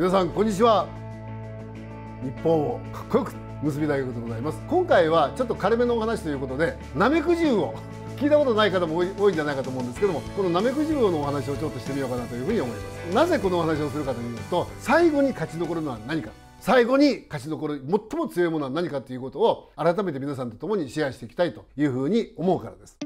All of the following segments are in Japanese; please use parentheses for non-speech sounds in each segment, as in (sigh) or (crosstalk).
皆さんこんにちは日本をかっこよく結び大学でございます今回はちょっと軽めのお話ということでナメクジゅうを聞いたことない方も多いんじゃないかと思うんですけどもこのナメクジゅうのお話をちょっとしてみようかなというふうに思いますなぜこのお話をするかというと最後に勝ち残るのは何か最後に勝ち残る最も強いものは何かということを改めて皆さんと共にシェアしていきたいというふうに思うからです。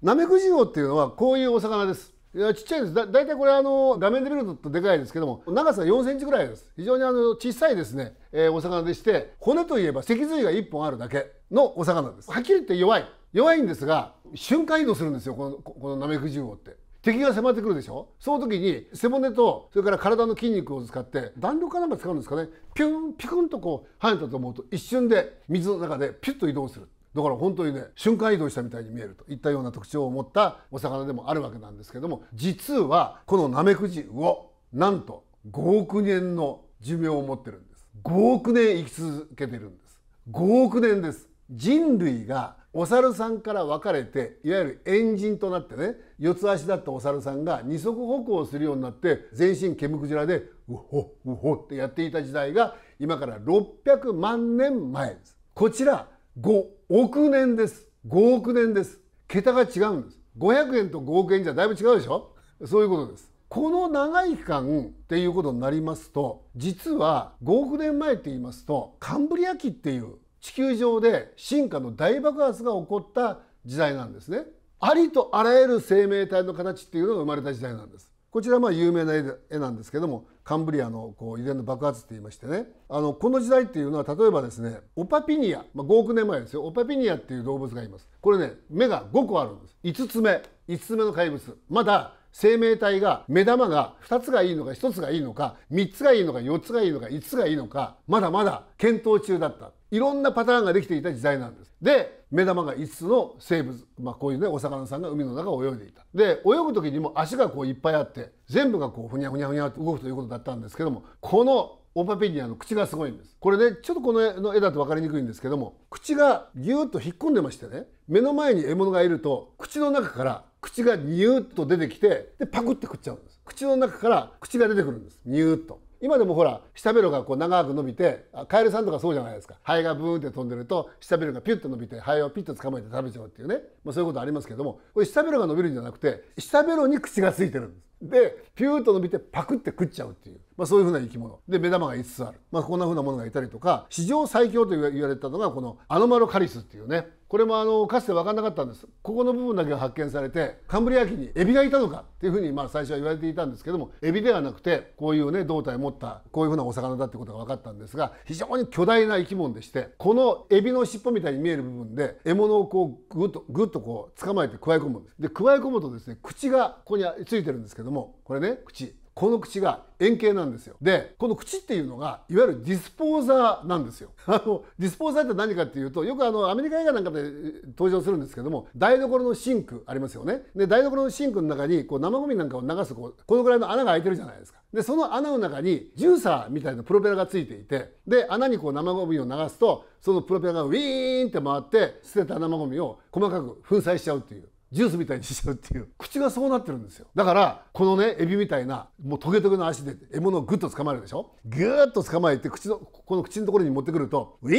ナメクジウオっていうのはこういうお魚ですいやちっちゃいですだ大体これあの画面で見るとでかいですけども長さ4センチぐらいです非常にあの小さいですね、えー、お魚でして骨といえば脊髄が1本あるだけのお魚ですはっきり言って弱い弱いんですが瞬間移動するんですよこのこのナメクジウオって敵が迫ってくるでしょその時に背骨とそれから体の筋肉を使って弾力かなんか使うんですかねピュンピュンとこう跳ねたと思うと一瞬で水の中でピュッと移動するだから本当にね瞬間移動したみたいに見えるといったような特徴を持ったお魚でもあるわけなんですけども実はこのナメクジをなんと5億年の寿命を持ってるんです5億年生き続けてるんです5億年です人類がお猿さんから分かれていわゆる円陣となってね四つ足だったお猿さんが二足歩行するようになって全身毛むくじらでうほうほってやっていた時代が今から600万年前ですこちら5億年です5億年です桁が違うんです500円と5億円じゃだいぶ違うでしょそういうことですこの長い期間っていうことになりますと実は5億年前って言いますとカンブリア紀っていう地球上で進化の大爆発が起こった時代なんですねありとあらゆる生命体の形っていうのが生まれた時代なんですこちらは有名な絵なんですけどもカンブリアのこう遺伝の爆発って言いましてねあのこの時代っていうのは例えばですねオパピニア、まあ、5億年前ですよオパピニアっていう動物がいますこれね目が5個あるんです5つ目5つ目の怪物まだ生命体が目玉が2つがいいのか1つがいいのか3つがいいのか4つがいいのか5つがいいのかまだまだ検討中だったいろんなパターンができていた時代なんですで目玉が5つの生物、まあ、こういうねお魚さんが海の中を泳いでいたで泳ぐ時にも足がこういっぱいあって全部がこうふにゃふにゃふにゃって動くということだったんですけどもこのオーパペデアの口がすごいんですこれねちょっとこの絵だと分かりにくいんですけども口がギューッと引っ込んでましてね目の前に獲物がいると口の中から口がニューッと出てきてでパクって食っちゃうんです口の中から口が出てくるんですニューッと今でもほら下ベロがこう長く伸びてカエルさんとかそうじゃないですかハエがブーンって飛んでると下ベロがピュッと伸びてハエをピッと捕まえて食べちゃうっていうね、まあ、そういうことありますけどもこれ下ベロが伸びるんじゃなくて下ベロに口がついてるんですでピューッと伸びてパクって食っちゃうっていうまあ、そういうふうな生き物で目玉が5つある、まあ、こんなふうなものがいたりとか史上最強と言われたのがこのアノマロカリスっていうねこれもあのかつて分かんなかったんですここの部分だけが発見されてカンブリア紀にエビがいたのかっていうふうにまあ最初は言われていたんですけどもエビではなくてこういうね胴体を持ったこういうふうなお魚だってことが分かったんですが非常に巨大な生き物でしてこのエビの尻尾みたいに見える部分で獲物をこうグッとグッとこう捕まえてくわえ込むんですでくわえ込むとですね口がここについてるんですけどもこれね口この口が円形なんですよでこの口っていうのがいわゆるディスポーザーなんですよ (laughs) あのディスポーザーって何かっていうとよくあのアメリカ映画なんかで登場するんですけども台所のシンクありますよねで台所のシンクの中にこう生ゴミなんかを流すこうこのぐらいの穴が開いてるじゃないですかでその穴の中にジューサーみたいなプロペラがついていてで穴にこう生ゴミを流すとそのプロペラがウィーンって回って捨てた生ゴミを細かく粉砕しちゃうっていうジュースみたいにしちゃうっていう口がそうなってるんですよだからこのねエビみたいなもうトゲトゲの足で獲物をグッと捕まえるでしょグーッと捕まえて口のこの口のところに持ってくるとウィ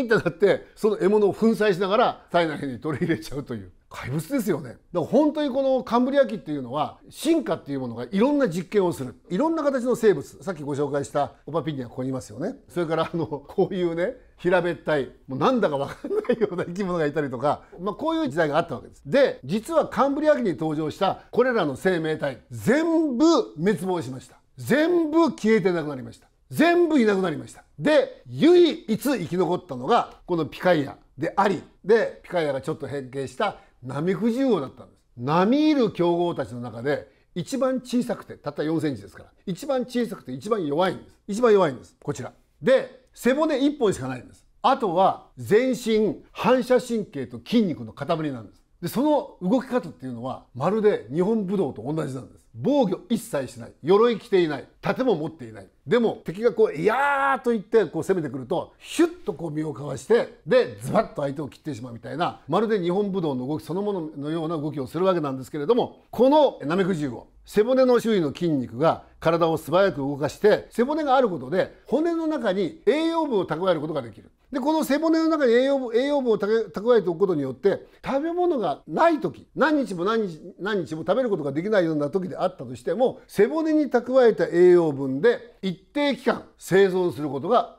ーンってなってその獲物を粉砕しながら体内に取り入れちゃうという怪物ですよねだから本当にこのカンブリア紀っていうのは進化っていうものがいろんな実験をするいろんな形の生物さっきご紹介したオパピニアここにいますよねそれからあのこういうね平べったいもうなんだか分かんないような生き物がいたりとか、まあ、こういう時代があったわけですで実はカンブリア紀に登場したこれらの生命体全部滅亡しました全部消えてなくなりました全部いなくなりましたで唯一生き残ったのがこのピカイアでありでピカイアがちょっと変形したナミクジウオだったんです波いる強豪たちの中で一番小さくてたった4センチですから一番小さくて一番弱いんです一番弱いんですこちらで背骨一本しかないんですあとは全身反射神経と筋肉の塊なんですでその動き方っていうのはまるで日本武道と同じなんです防御一切しない鎧着ていない盾も持っていないでも敵がこう「いやー」と言ってこう攻めてくるとヒュッとこう身をかわしてでズバッと相手を切ってしまうみたいなまるで日本武道の動きそのもののような動きをするわけなんですけれどもこのナメクウを背骨の周囲の筋肉が体を素早く動かして背骨があることで骨の中に栄養分を蓄えることができるでこの背骨の中に栄養栄養分を蓄えておくことによって食べ物がない時何日も何日何日も食べることができないような時であったとしても背骨に蓄えた栄養分で一定期間生存することが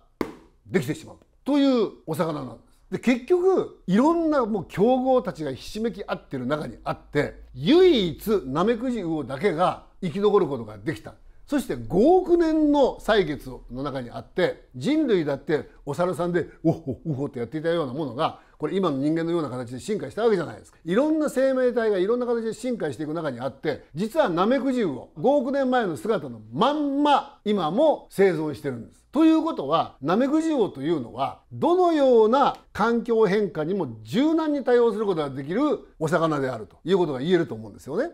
できてしまうというお魚なんです。で結局いろんなもう競合たちがひしめき合ってる中にあって唯一ナメクジ魚だけが生き残ることができた。そして5億年の歳月の中にあって人類だってお猿さんでウホウホってやっていたようなものがこれ今の人間のような形で進化したわけじゃないですかいろんな生命体がいろんな形で進化していく中にあって実はナメクジウオ5億年前の姿のまんま今も生存してるんです。ということはナメクジウオというのはどのような環境変化にも柔軟に対応することができるお魚であるということが言えると思うんですよね。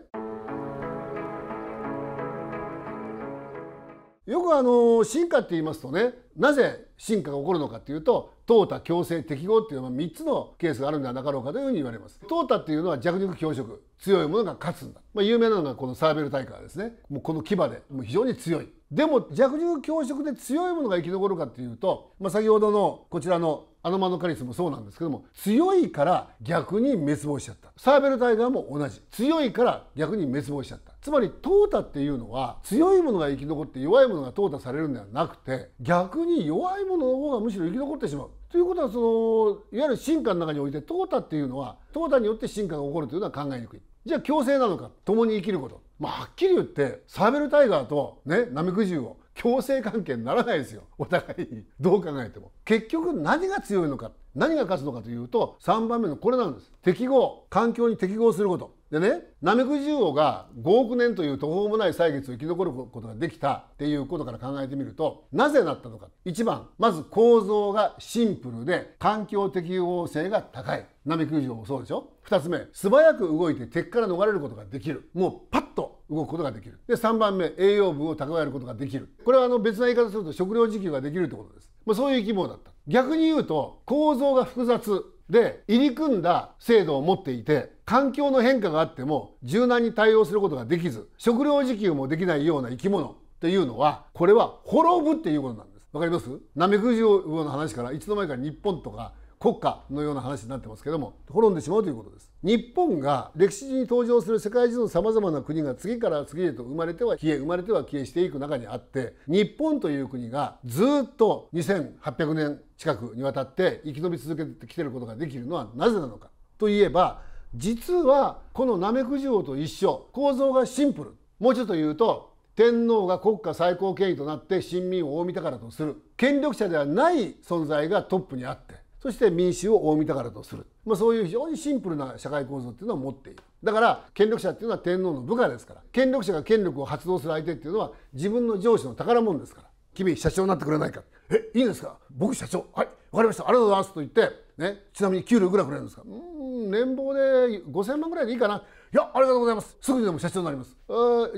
よくあの進化って言いますとねなぜ進化が起こるのかっていうと淘汰強制適合っていうのは3つのケースがあるんではなかろうかというふうに言われます淘汰っていうのは弱肉強食強いものが勝つんだ、まあ、有名なのがこのサーベル大会ですねもうこの牙でもう非常に強いでも弱肉強食で強いものが生き残るかっていうと、まあ、先ほどのこちらのアノマノカリスもそうなんですけども強いから逆に滅亡しちゃったサーベルタイガーも同じ強いから逆に滅亡しちゃったつまり淘汰っていうのは強いものが生き残って弱いものが淘汰されるんではなくて逆に弱いものの方がむしろ生き残ってしまう。ということはそのいわゆる進化の中において淘汰っていうのは淘汰によって進化が起こるというのは考えにくい。じゃあ共生なのか共に生きること。まあ、はっきり言ってサーベルタイガーとねナメクジュウを共生関係にならないですよお互いにどう考えても結局何が強いのか何が勝つのかというと3番目のこれなんです適合環境に適合することでね、ナメクジ王が5億年という途方もない歳月を生き残ることができたっていうことから考えてみると、なぜなったのか。1番、まず構造がシンプルで環境適応性が高い。ナメクジ王もそうでしょ ?2 つ目、素早く動いて敵から逃れることができる。もうパッと動くことができる。で、3番目、栄養分を蓄えることができる。これはあの別な言い方すると食料自給ができるってことです。まあ、そういう希望だった。逆に言うと、構造が複雑。で入り組んだ制度を持っていて環境の変化があっても柔軟に対応することができず食料自給もできないような生き物っていうのはこれは滅ぶっていうことなんですわかりますナメクジの話からいつの間にか日本とか国家のような話になってますけども滅んでしまうということです日本が歴史に登場する世界中のさまざまな国が次から次へと生まれては消え生まれては消えしていく中にあって日本という国がずっと2800年近くにわたって生き延び続けてきてることができるのはなぜなのかといえば実はこのナメクジ王と一緒構造がシンプルもうちょっと言うと天皇が国家最高権威となって臣民を大見たからとする権力者ではない存在がトップにあってそして民衆を大見たからとする、まあ、そういう非常にシンプルな社会構造っていうのを持っているだから権力者っていうのは天皇の部下ですから権力者が権力を発動する相手っていうのは自分の上司の宝物ですから君社長になってくれないかえいいんですか僕社長はい分かりましたありがとうございますと言ってねちなみに給料いくらくれるんですかうん年俸で5000万ぐらいでいいかないやありがとうございますすぐにでも社長になります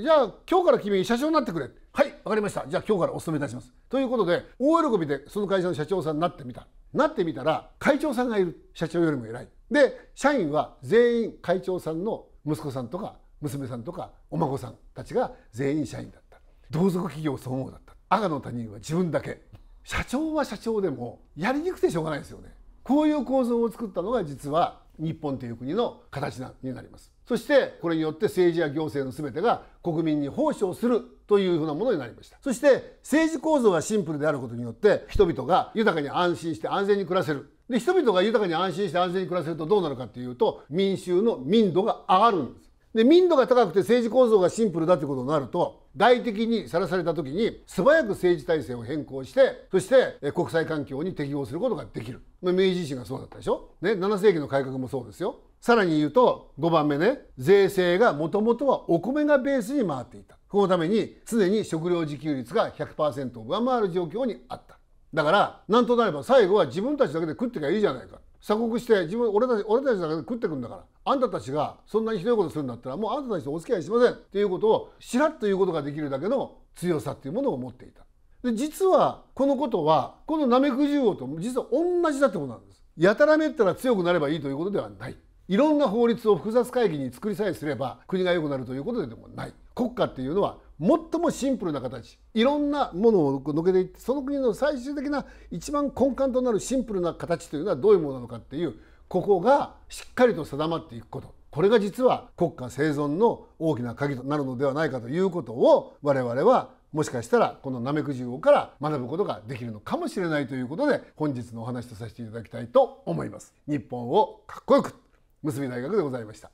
じゃあ今日から君社長になってくれはい分かりましたじゃあ今日からお勤めいたしますということで大喜びでその会社の社長さんになってみたなってみたら会長さんがいる社長よりも偉いで社員は全員会長さんの息子さんとか娘さんとかお孫さんたちが全員社員だった同族企業総合だった赤の他人は自分だけ社長は社長でもやりにくくてしょうがないですよねこういう構造を作ったのが実は日本という国の形になりますそしてこれによって政治や行政の全てが国民に奉仕をするというふうなものになりましたそして政治構造がシンプルであることによって人々が豊かに安心して安全に暮らせるで人々が豊かに安心して安全に暮らせるとどうなるかっていうと民衆の民度が上がるんですで民度が高くて政治構造がシンプルだということになると外敵にさらされた時に素早く政治体制を変更してそして国際環境に適応することができる明治維新がそうだったでしょ、ね、7世紀の改革もそうですよさらに言うと5番目ね税制がもともとはお米がベースに回っていたこのためにすでに食料自給率が100%を上回る状況にあっただからなんとなれば最後は自分たちだけで食ってきゃいいじゃないか鎖国して自分俺たち俺たちだけで食ってくんだからあんたたちがそんなにひどいことするんだったらもうあんたたちとお付き合いしませんっていうことをしらっと言うことができるだけの強さっていうものを持っていたで実はこのことはこのナメクジウオと実は同じだってことなんですやたらめったら強くなればいいということではないいろんな法律を複雑会議に作りさえすれば国が良くなるということでもない国家っていうのは最もシンプルな形いろんなものをのけていってその国の最終的な一番根幹となるシンプルな形というのはどういうものなのかっていうここがしっかりと定まっていくことこれが実は国家生存の大きな鍵となるのではないかということを我々はもしかしたらこのナメクジ語から学ぶことができるのかもしれないということで本日のお話とさせていただきたいと思います。日本をかっこよく結び大学でございました。